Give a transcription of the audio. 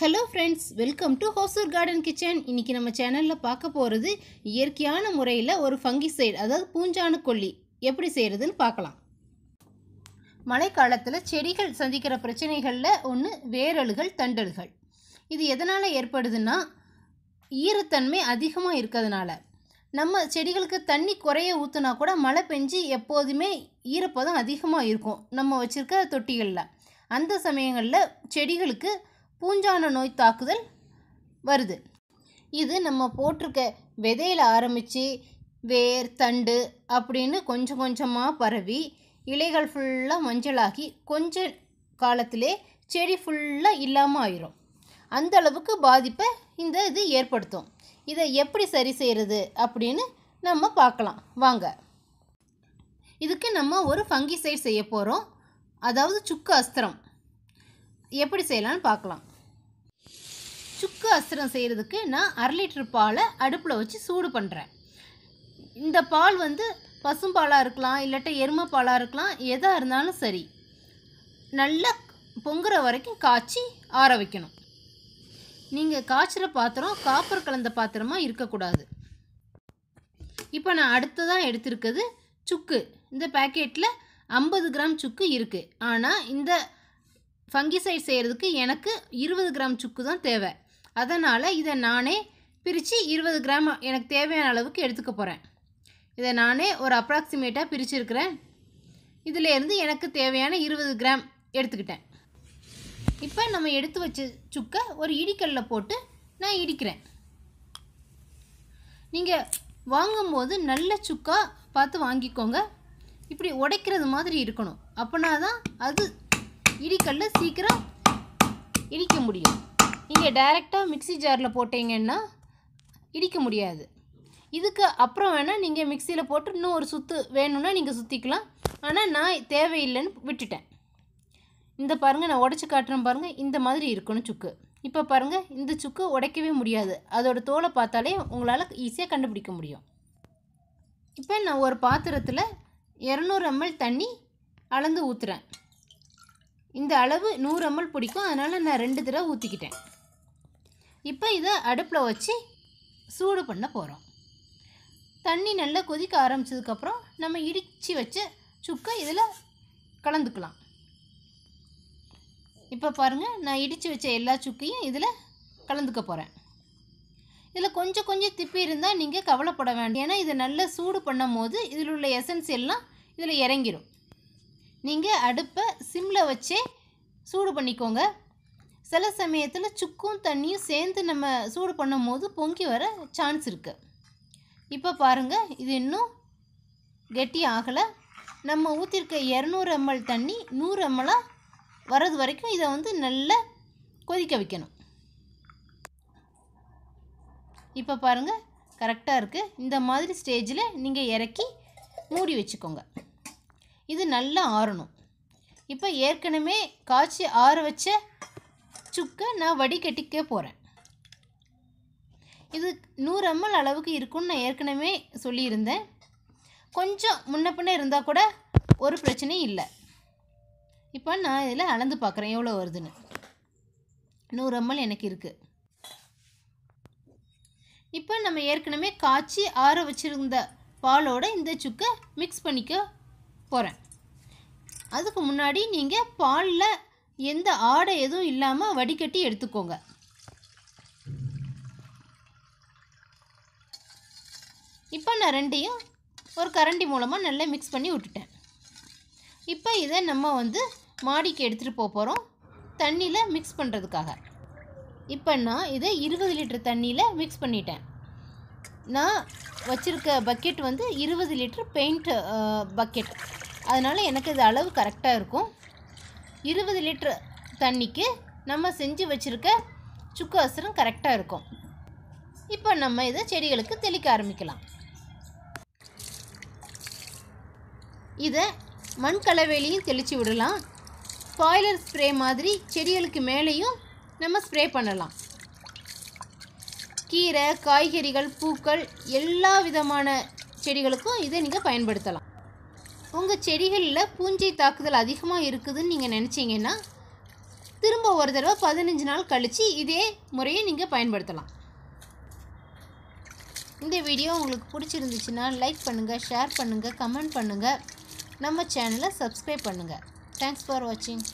hello friends welcome to Hosur garden kitchen இன்றைக்கி நம்ம சேனலில் பார்க்க போகிறது இயற்கையான முறையில் ஒரு ஃபங்கி சைடு அதாவது பூஞ்சானு கொல்லி எப்படி செய்கிறதுன்னு பார்க்கலாம் மழைக்காலத்தில் செடிகள் சந்திக்கிற பிரச்சனைகளில் ஒன்று வேரல்கள் தண்டல்கள் இது எதனால் ஏற்படுதுன்னா ஈரத்தன்மை அதிகமாக இருக்கிறதுனால நம்ம செடிகளுக்கு தண்ணி குறைய ஊற்றுனா கூட மழை பெஞ்சு எப்போதுமே ஈரப்பதம் அதிகமாக இருக்கும் நம்ம வச்சுருக்க தொட்டிகளில் அந்த சமயங்களில் செடிகளுக்கு பூஞ்சான நோய் தாக்குதல் வருது இது நம்ம போட்டிருக்க விதையில் ஆரம்பித்து வேர் தண்டு அப்படின்னு கொஞ்சம் கொஞ்சமாக பரவி இலைகள் ஃபுல்லாக மஞ்சளாகி கொஞ்ச காலத்திலே செடி ஃபுல்லாக இல்லாமல் ஆயிரும் அந்த அளவுக்கு பாதிப்பை இந்த இது ஏற்படுத்தும் இதை எப்படி சரி செய்கிறது அப்படின்னு நம்ம பார்க்கலாம் வாங்க இதுக்கு நம்ம ஒரு ஃபங்கிசைட் செய்ய போகிறோம் அதாவது சுக்கு அஸ்திரம் எப்படி செய்யலான்னு பார்க்கலாம் சுக்கு அசுரம் செய்கிறதுக்கு நான் அரை லிட்டர் பாலை அடுப்பில் வச்சு சூடு பண்ணுறேன் இந்த பால் வந்து பசும்பாலாக இருக்கலாம் இல்லாட்டி எருமை பாலாக இருக்கலாம் எதாக இருந்தாலும் சரி நல்லா பொங்குற வரைக்கும் காய்ச்சி ஆற வைக்கணும் நீங்கள் காய்ச்சிற பாத்திரம் காப்பர் கலந்த பாத்திரமாக இருக்கக்கூடாது இப்போ நான் அடுத்ததாக எடுத்திருக்கிறது சுக்கு இந்த பேக்கெட்டில் ஐம்பது கிராம் சுக்கு இருக்குது ஆனால் இந்த ஃபங்கிசைட் செய்கிறதுக்கு எனக்கு இருபது கிராம் சுக்கு தான் தேவை அதனால் இதை நானே பிரித்து இருபது கிராம் எனக்கு தேவையான அளவுக்கு எடுத்துக்க போகிறேன் இதை நானே ஒரு அப்ராக்சிமேட்டாக பிரிச்சிருக்கிறேன் இதிலேருந்து எனக்கு தேவையான இருபது கிராம் எடுத்துக்கிட்டேன் இப்போ நம்ம எடுத்து வச்ச சுக்கை ஒரு இடிக்கல்ல போட்டு நான் இடிக்கிறேன் நீங்கள் வாங்கும்போது நல்ல சுக்கா பார்த்து வாங்கிக்கோங்க இப்படி உடைக்கிறது மாதிரி இருக்கணும் அப்படின்னா தான் அது இடிக்கல்ல சீக்கிரம் இடிக்க முடியும் நீங்கள் டைரெக்டாக மிக்சி ஜாரில் போட்டிங்கன்னா இடிக்க முடியாது இதுக்கு அப்புறம் வேணால் நீங்கள் மிக்சியில் போட்டு இன்னும் ஒரு சுற்று வேணும்னா நீங்கள் சுற்றிக்கலாம் ஆனால் நான் தேவையில்லைன்னு விட்டுட்டேன் இந்த பாருங்கள் நான் உடச்சி காட்டுறேன் பாருங்கள் இந்த மாதிரி இருக்கணும் சுக்கு இப்போ பாருங்கள் இந்த சுக்கு உடைக்கவே முடியாது அதோடய தோலை பார்த்தாலே உங்களால் ஈஸியாக கண்டுபிடிக்க முடியும் இப்போ நான் ஒரு பாத்திரத்தில் இரநூறு எம்எல் தண்ணி அளந்து ஊற்றுறேன் இந்த அளவு நூறு எம்எல் பிடிக்கும் அதனால் நான் ரெண்டு தடவை ஊற்றிக்கிட்டேன் இப்போ இதை அடுப்பில் வச்சு சூடு பண்ண போகிறோம் தண்ணி நல்லா கொதிக்க ஆரம்பித்ததுக்கப்புறம் நம்ம இடித்து வச்ச சுக்கை இதில் கலந்துக்கலாம் இப்போ பாருங்கள் நான் இடித்து வச்ச எல்லா சுக்கையும் இதில் கலந்துக்க போகிறேன் இதில் கொஞ்சம் கொஞ்சம் திப்பி இருந்தால் நீங்கள் கவலைப்பட வேண்டாம் ஏன்னா இதை நல்லா சூடு பண்ணும் போது இதில் உள்ள எசன்ஸ் எல்லாம் இதில் இறங்கிடும் நீங்கள் அடுப்பை சிம்மில் வச்சே சூடு பண்ணிக்கோங்க சில சமயத்தில் சுக்கும் தண்ணியும் சேர்ந்து நம்ம சூடு பண்ணும் போது பொங்கி வர சான்ஸ் இருக்குது இப்போ பாருங்கள் இது இன்னும் கெட்டி ஆகலை நம்ம ஊற்றிருக்க இரநூறு எம்எல் தண்ணி நூறு எம்எலாக வர்றது வரைக்கும் இதை வந்து நல்லா கொதிக்க வைக்கணும் இப்போ பாருங்கள் கரெக்டாக இருக்குது இந்த மாதிரி ஸ்டேஜில் நீங்கள் இறக்கி மூடி வச்சுக்கோங்க இது நல்லா ஆறணும் இப்போ ஏற்கனவே காய்ச்சி ஆற வச்ச சுக்கை நான் வடிகட்டிக்க போகிறேன் இது நூறு எம்எல் அளவுக்கு இருக்குன்னு நான் ஏற்கனவே சொல்லியிருந்தேன் கொஞ்சம் முன்ன பின்னே இருந்தால் கூட ஒரு பிரச்சனையும் இல்லை இப்போ நான் இதில் அளந்து பார்க்குறேன் எவ்வளோ வருதுன்னு நூறு எம்எல் எனக்கு இருக்குது இப்போ நம்ம ஏற்கனவே காய்ச்சி ஆற வச்சுருந்த பாலோட இந்த சுக்கை மிக்ஸ் பண்ணிக்க போகிறேன் அதுக்கு முன்னாடி நீங்கள் பாலில் எந்த ஆடை எதுவும் இல்லாமல் வடிகட்டி எடுத்துக்கோங்க இப்போ நான் ரெண்டையும் ஒரு கரண்டி மூலமாக நல்லா மிக்ஸ் பண்ணி விட்டுட்டேன் இப்போ இதை நம்ம வந்து மாடிக்கு எடுத்துகிட்டு போக போகிறோம் தண்ணியில் மிக்ஸ் பண்ணுறதுக்காக இப்போ நான் இதை இருபது லிட்டர் தண்ணியில் மிக்ஸ் பண்ணிட்டேன் நான் வச்சுருக்க பக்கெட் வந்து இருபது லிட்ரு பெயிண்ட் பக்கெட் அதனால் எனக்கு இது அளவு கரெக்டாக இருக்கும் இருபது லிட்ரு தண்ணிக்கு நம்ம செஞ்சு வச்சுருக்க சுக்கு அசுரம் கரெக்டாக இருக்கும் இப்போ நம்ம இதை செடிகளுக்கு தெளிக்க ஆரம்பிக்கலாம் இதை மண் தெளித்து விடலாம் பாய்லர் ஸ்ப்ரே மாதிரி செடிகளுக்கு மேலேயும் நம்ம ஸ்ப்ரே பண்ணலாம் கீரை காய்கறிகள் பூக்கள் எல்லா விதமான செடிகளுக்கும் இதை நீங்கள் பயன்படுத்தலாம் உங்கள் செடிகளில் பூஞ்சை தாக்குதல் அதிகமாக இருக்குதுன்னு நீங்கள் நினச்சிங்கன்னா திரும்ப ஒரு தடவை பதினஞ்சு நாள் கழித்து இதே முறையை நீங்கள் பயன்படுத்தலாம் இந்த வீடியோ உங்களுக்கு பிடிச்சிருந்துச்சுன்னா லைக் பண்ணுங்கள் ஷேர் பண்ணுங்கள் கமெண்ட் பண்ணுங்கள் நம்ம சேனலை சப்ஸ்கிரைப் பண்ணுங்கள் தேங்க்ஸ் ஃபார் வாட்சிங்